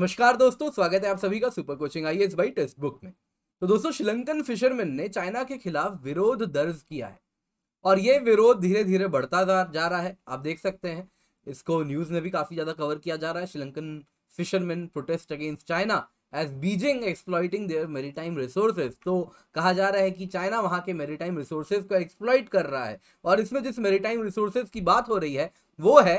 नमस्कार दोस्तों स्वागत है आप सभी का सुपर कोचिंग आई एस भाई टेस्ट बुक में तो दोस्तों श्रीलंकन फिशरमैन ने चाइना के खिलाफ विरोध दर्ज किया है और ये विरोध धीरे धीरे बढ़ता जा रहा है आप देख सकते हैं इसको न्यूज में भी काफी ज्यादा कवर किया जा रहा है Sri Lankan fisherman protest against China as Beijing exploiting their maritime resources तो कहा जा रहा है कि चाइना वहाँ के मेरीटाइम रिसोर्सेज को एक्सप्लॉइट कर रहा है और इसमें जिस मेरीटाइम रिसोर्सेज की बात हो रही है वो है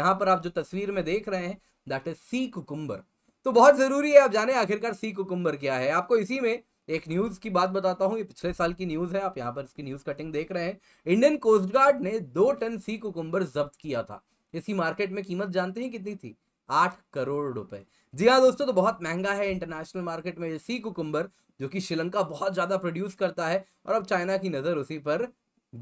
यहाँ पर आप जो तस्वीर में देख रहे हैं दैट इज सी कुकुम्बर तो बहुत ज़रूरी है आप जाने आखिरकार सी कुकुम्बर क्या है आपको इसी में एक न्यूज़ की बात बताता हूँ ये पिछले साल की न्यूज़ है आप यहाँ पर इसकी न्यूज़ कटिंग देख रहे हैं इंडियन कोस्ट गार्ड ने दो टन सी कुकुम्बर जब्त किया था इसी मार्केट में कीमत जानते हैं कितनी थी आठ करोड़ रुपए जी हाँ दोस्तों तो बहुत महंगा है इंटरनेशनल मार्केट में सी कुकुम्बर जो कि श्रीलंका बहुत ज़्यादा प्रोड्यूस करता है और अब चाइना की नज़र उसी पर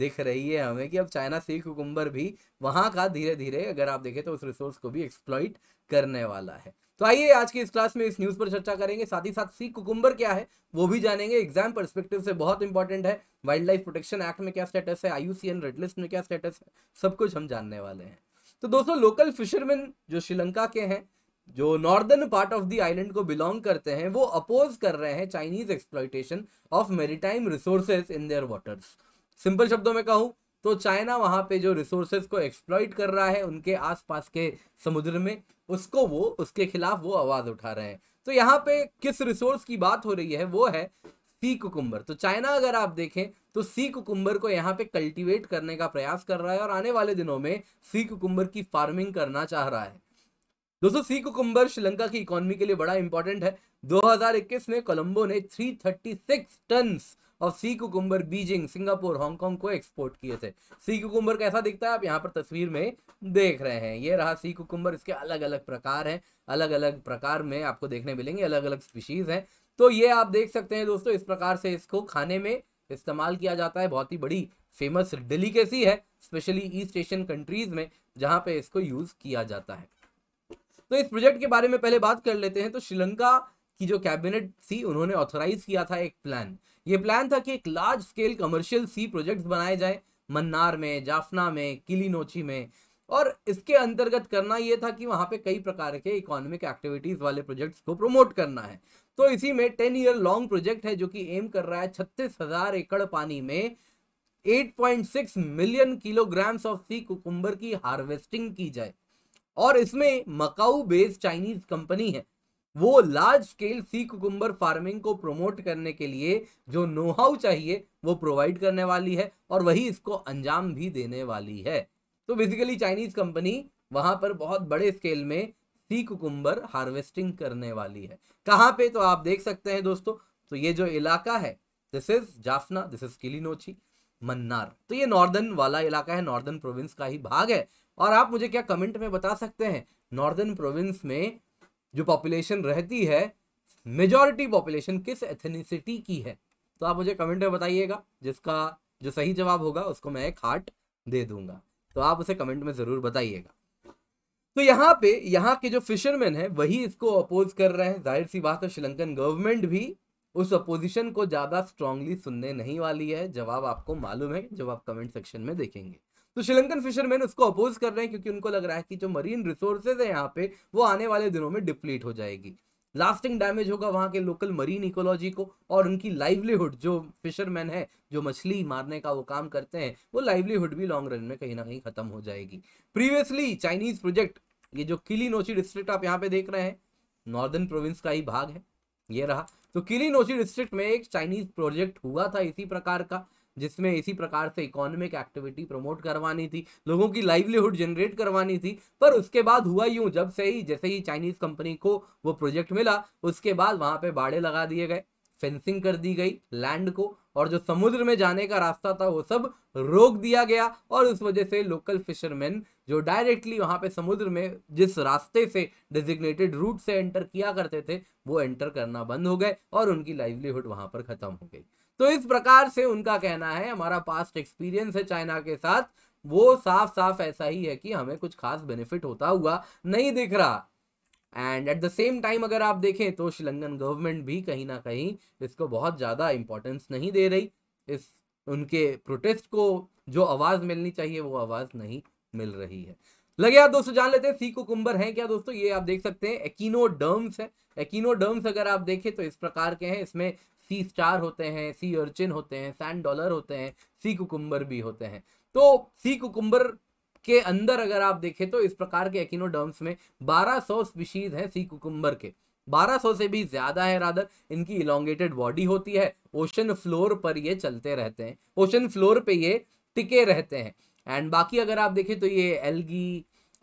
दिख रही है हमें कि अब चाइना सी कुकुम्बर भी वहां का धीरे धीरे अगर आप देखें तो उस रिसोर्स को भी एक्सप्लॉइट करने वाला है तो आइए आज की इस क्लास में इस न्यूज़ पर चर्चा करेंगे साथ ही साथ सी कुकुम्बर क्या है वो भी जानेंगे एग्जाम परस्पेक्टिव से बहुत इंपॉर्टेंट है वाइल्ड लाइफ प्रोटेक्शन एक्ट में क्या स्टेटस है आईयूसीएन रेड लिस्ट में क्या स्टेटस है सब कुछ हम जानने वाले हैं तो दोस्तों लोकल फिशरमैन जो श्रीलंका के हैं जो northern part of the island को बिलोंग करते हैं वो अपोज कर रहे हैं Chinese exploitation of maritime resources in their waters simple शब्दों में कहूँ तो चाइना वहाँ पे जो रिसोर्सेज को एक्सप्लॉइट कर रहा है उनके आसपास के समुद्र में उसको वो उसके खिलाफ वो आवाज़ उठा रहे हैं तो यहाँ पे किस रिसोर्स की बात हो रही है वो है सी कुकुम्बर तो चाइना अगर आप देखें तो सी कुकुम्बर को यहाँ पे कल्टीवेट करने का प्रयास कर रहा है और आने वाले दिनों में सी कुकुम्बर की फार्मिंग करना चाह रहा है दोस्तों सी कुकुम्बर श्रीलंका की इकोनॉमी के लिए बड़ा इंपॉर्टेंट है 2021 में कोलंबो ने 336 टन और sea cucumber Beijing Singapore Hong Kong को एक्सपोर्ट किए थे सी कुकुम्बर कैसा दिखता है आप यहाँ पर तस्वीर में देख रहे हैं ये रहा सी कुकुम्बर इसके अलग अलग प्रकार हैं अलग अलग प्रकार में आपको देखने मिलेंगे अलग अलग स्पीशीज़ हैं तो ये आप देख सकते हैं दोस्तों इस प्रकार से इसको खाने में इस्तेमाल किया जाता है बहुत ही बड़ी फेमस डेलीकेसी है स्पेशली ईस्ट एशियन कंट्रीज में जहाँ पे इसको यूज़ किया जाता है तो इस प्रोजेक्ट के बारे में पहले बात कर लेते हैं तो श्रीलंका की जो कैबिनेट थी उन्होंने ऑथोराइज किया था एक प्लान ये प्लान था कि एक large scale commercial sea projects बनाए जाए मन्नार में जाफना में किलीनोची में और इसके अंतर्गत करना ये था कि वहाँ पे कई प्रकार के इकोनॉमिक एक्टिविटीज़ वाले प्रोजेक्ट्स को प्रमोट करना है तो इसी में टेन ईयर लॉन्ग प्रोजेक्ट है जो कि एम कर रहा है छत्तीस हज़ार एकड़ पानी में 8.6 million kilograms of sea cucumber की हार्वेस्टिंग की जाए और इसमें मकाऊ बेस्ड चाइनीज कंपनी है वो large scale sea cucumber farming को प्रमोट करने के लिए जो नोहाउ चाहिए वो प्रोवाइड करने वाली है और वही इसको अंजाम भी देने वाली है तो बेसिकली चाइनीज कंपनी वहां पर बहुत बड़े स्केल में सी कुकुम्बर हार्वेस्टिंग करने वाली है कहाँ पे तो आप देख सकते हैं दोस्तों तो ये जो इलाका है this is Jaffna this is Kilinochchi Mannar तो ये नॉर्दर्न वाला इलाका है नॉर्दर्न प्रोविंस का ही भाग है और आप मुझे क्या कमेंट में बता सकते हैं नॉर्दर्न प्रोविंस में जो पॉपुलेशन रहती है मेजॉरिटी पॉपुलेशन किस एथेनिसिटी की है तो आप मुझे कमेंट में बताइएगा जिसका जो सही जवाब होगा उसको मैं एक हार्ट दे दूंगा तो आप उसे कमेंट में ज़रूर बताइएगा तो यहाँ पे यहाँ के जो फिशरमैन है वही इसको अपोज कर रहे हैं जाहिर सी बात है श्रीलंकन गवर्नमेंट भी उस अपोजिशन को ज़्यादा स्ट्रांगली सुनने नहीं वाली है जवाब आपको मालूम है जब आप कमेंट सेक्शन में देखेंगे तो श्रीलंकन फिशरमैन उसको अपोज कर रहे हैं क्योंकि उनको लग रहा है कि जो मरीन रिसोर्सेज है यहाँ पे वो आने वाले दिनों में डिप्लीट हो जाएगी लास्टिंग डैमेज होगा वहाँ के लोकल मरीन इकोलॉजी को और उनकी लाइवलीहुड जो फिशरमैन है जो मछली मारने का वो काम करते हैं वो लाइवलीहुड भी लॉन्ग रन में कहीं ना कहीं खत्म हो जाएगी प्रीवियसली चाइनीज प्रोजेक्ट ये जो किली नोची डिस्ट्रिक्ट आप यहाँ पे देख रहे हैं नॉर्दर्न प्रोविंस का ही भाग है ये रहा तो किली नोची डिस्ट्रिक्ट में एक चाइनीज प्रोजेक्ट हुआ था इसी प्रकार का जिसमें इसी प्रकार से इकोनॉमिक एक्टिविटी प्रमोट करवानी थी लोगों की लाइवलीहुड जनरेट करवानी थी पर उसके बाद हुआ यूं जब से ही जैसे ही चाइनीज़ कंपनी को वो प्रोजेक्ट मिला उसके बाद वहाँ पर बाड़े लगा दिए गए फेंसिंग कर दी गई लैंड को और जो समुद्र में जाने का रास्ता था वो सब रोक दिया गया और उस वजह से लोकल फिशरमैन जो डायरेक्टली वहाँ पे समुद्र में जिस रास्ते से डिजिग्नेटेड रूट से एंटर किया करते थे वो एंटर करना बंद हो गए और उनकी लाइवलीहुड वहाँ पर ख़त्म हो गई तो इस प्रकार से उनका कहना है हमारा पास्ट एक्सपीरियंस है चाइना के साथ वो साफ साफ ऐसा ही है कि हमें कुछ खास बेनिफिट होता हुआ नहीं दिख रहा and at the same time अगर आप देखें तो श्रीलंकन गवर्नमेंट भी कहीं ना कहीं इसको बहुत ज़्यादा इम्पोर्टेंस नहीं दे रही इस उनके प्रोटेस्ट को जो आवाज़ मिलनी चाहिए वो आवाज़ नहीं मिल रही है लगे आप दोस्तों जान लेते हैं सी कुकुम्बर है क्या दोस्तों ये आप देख सकते हैं डर्म्स है डर्म्स अगर आप देखें तो इस प्रकार के हैं इसमें सी स्टार होते हैं सी अर्चिन होते हैं सैंड डॉलर होते हैं सी कुकुम्बर भी होते हैं तो सी कुकुम्बर के अंदर अगर आप देखें तो इस प्रकार के एकिनोडर्म्स में 1200 स्पीशीज हैं सी कुकुम्बर के 1200 से भी ज़्यादा है राधर इनकी इलोंगेटेड बॉडी होती है ओशन फ्लोर पर ये चलते रहते हैं ओशन फ्लोर पे ये टिके रहते हैं एंड बाकी अगर आप देखें तो ये एलगी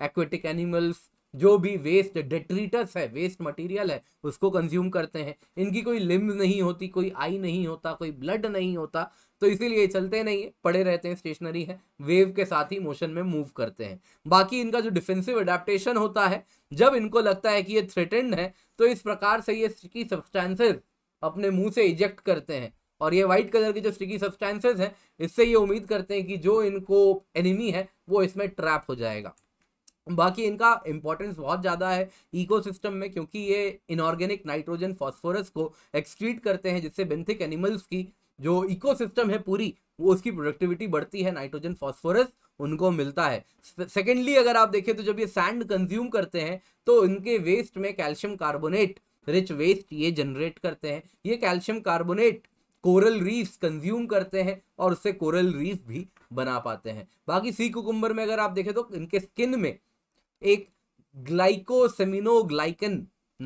एक्वेटिक एनिमल्स जो भी वेस्ट डेट्रीटस है वेस्ट मटेरियल है उसको कंज्यूम करते हैं इनकी कोई लिम्ब नहीं होती कोई आई नहीं होता कोई ब्लड नहीं होता तो इसीलिए चलते नहीं है पड़े रहते हैं स्टेशनरी है वेव के साथ ही मोशन में मूव करते हैं बाकी इनका जो डिफेंसिव अडेप्टेशन होता है जब इनको लगता है कि ये थ्रेटेंड है तो इस प्रकार से ये स्टिकी सब्सटेंसेज अपने मुंह से इजेक्ट करते हैं और ये वाइट कलर के जो स्टिकी सब्सटेंसेज हैं इससे ये उम्मीद करते हैं कि जो इनको एनिमी है वो इसमें ट्रैप हो जाएगा बाकी इनका इंपॉर्टेंस बहुत ज़्यादा है इकोसिस्टम में क्योंकि ये इनऑर्गेनिक नाइट्रोजन फास्फोरस को एक्सक्रीट करते हैं जिससे बेंथिक एनिमल्स की जो इकोसिस्टम है पूरी वो उसकी प्रोडक्टिविटी बढ़ती है नाइट्रोजन फास्फोरस उनको मिलता है सेकेंडली अगर आप देखें तो जब ये सैंड कंज्यूम करते हैं तो इनके वेस्ट में कैल्शियम कार्बोनेट रिच वेस्ट ये जनरेट करते हैं ये calcium carbonate coral reefs consume करते हैं और उससे कोरल रीफ भी बना पाते हैं बाकी सी कुकुम्बर में अगर आप देखें तो इनके स्किन में एक ग्लाइकोसेमिनोग्लाइकन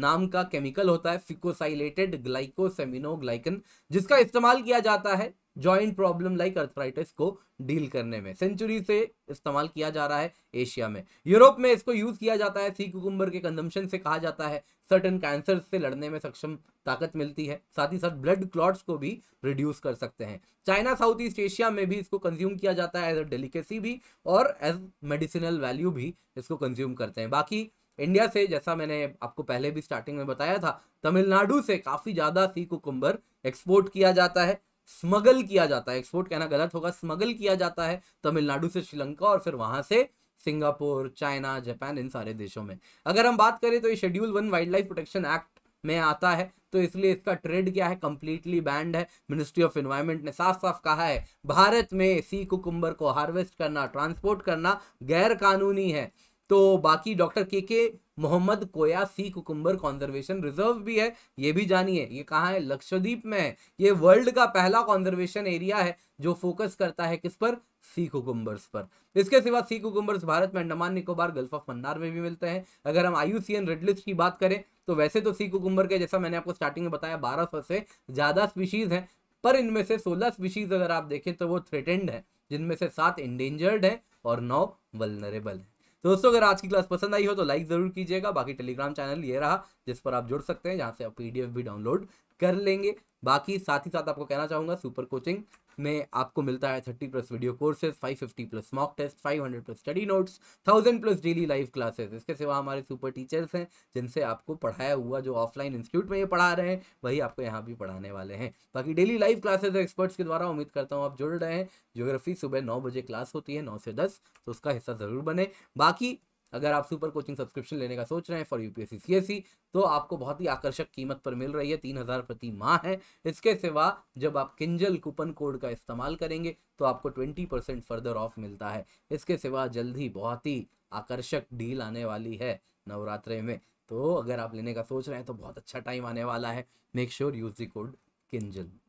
नाम का केमिकल होता है फिकोसाइलेटेड ग्लाइकोसेमिनोग्लाइकन जिसका इस्तेमाल किया जाता है जॉइंट प्रॉब्लम लाइक अर्थराइटिस को डील करने में सेंचुरी से इस्तेमाल किया जा रहा है एशिया में यूरोप में इसको यूज किया जाता है सी कुकुम्बर के कंजम्पशन से कहा जाता है सर्टन कैंसर से लड़ने में सक्षम ताकत मिलती है साथ ही साथ ब्लड क्लॉट्स को भी रिड्यूस कर सकते हैं चाइना साउथ ईस्ट एशिया में भी इसको कंज्यूम किया जाता है एज अ डेलीकेसी भी और एज मेडिसिनल वैल्यू भी इसको कंज्यूम करते हैं बाकी इंडिया से जैसा मैंने आपको पहले भी स्टार्टिंग में बताया था तमिलनाडु से काफ़ी ज़्यादा सी कुकुम्बर एक्सपोर्ट किया जाता है स्मगल किया जाता है एक्सपोर्ट कहना गलत होगा स्मगल किया जाता है तमिलनाडु से श्रीलंका और फिर वहां से सिंगापुर चाइना जापान इन सारे देशों में अगर हम बात करें तो ये schedule one wildlife protection act में आता है तो इसलिए इसका ट्रेड क्या है कंप्लीटली बैंड है मिनिस्ट्री ऑफ एनवायरमेंट ने साफ साफ कहा है भारत में सी कुकुम्बर को हार्वेस्ट करना ट्रांसपोर्ट करना गैर कानूनी है तो बाकी doctor K K Mohammed Koya sea cucumber conservation reserve भी है ये भी जानिए ये कहाँ है लक्षद्वीप में है ये वर्ल्ड का पहला कॉन्जर्वेशन एरिया है जो फोकस करता है किस पर सी कुकुम्बर्स पर इसके सिवा सी कुकुम्बर्स भारत में अंडमान निकोबार गल्फ ऑफ मन्नार में भी मिलते हैं अगर हम आयु रेड लिस्ट की बात करें तो वैसे तो सी कुकुम्बर के जैसा मैंने आपको स्टार्टिंग में बताया बारह से ज़्यादा स्पीशीज़ हैं पर इनमें से सोलह स्पीशीज़ अगर आप देखें तो वो थ्रेटेंड है जिनमें से सात इंडेंजर्ड हैं और नौ वलनरेबल हैं तो दोस्तों अगर आज की क्लास पसंद आई हो तो लाइक ज़रूर कीजिएगा बाकी टेलीग्राम चैनल ये रहा जिस पर आप जुड़ सकते हैं जहाँ से आप पी भी डाउनलोड कर लेंगे बाकी साथ ही साथ आपको कहना चाहूंगा सुपर कोचिंग में आपको मिलता है thirty plus video courses five fifty plus mock test five hundred plus study notes thousand plus daily live classes इसके सिवा हमारे सुपर टीचर्स हैं जिनसे आपको पढ़ाया हुआ जो ऑफलाइन इंस्टीट्यूट में ये पढ़ा रहे हैं वही आपको यहाँ भी पढ़ाने वाले हैं बाकी डेली लाइव क्लासेज एक्सपर्ट्स के द्वारा उम्मीद करता हूँ आप जुड़ रहे हैं ज्योग्राफी सुबह नौ बजे क्लास होती है नौ से दस तो उसका हिस्सा ज़रूर बने बाकी अगर आप सुपर कोचिंग सब्सक्रिप्शन लेने का सोच रहे हैं फॉर यूपीएससी सीएससी तो आपको बहुत ही आकर्षक कीमत पर मिल रही है तीन हज़ार प्रति माह है इसके सिवा जब आप किंजल कूपन कोड का इस्तेमाल करेंगे तो आपको ट्वेंटी परसेंट फर्दर ऑफ मिलता है इसके सिवा जल्द ही बहुत ही आकर्षक डील आने वाली है नवरात्रे में तो अगर आप लेने का सोच रहे हैं तो बहुत अच्छा टाइम आने वाला है make sure use the code Kinjal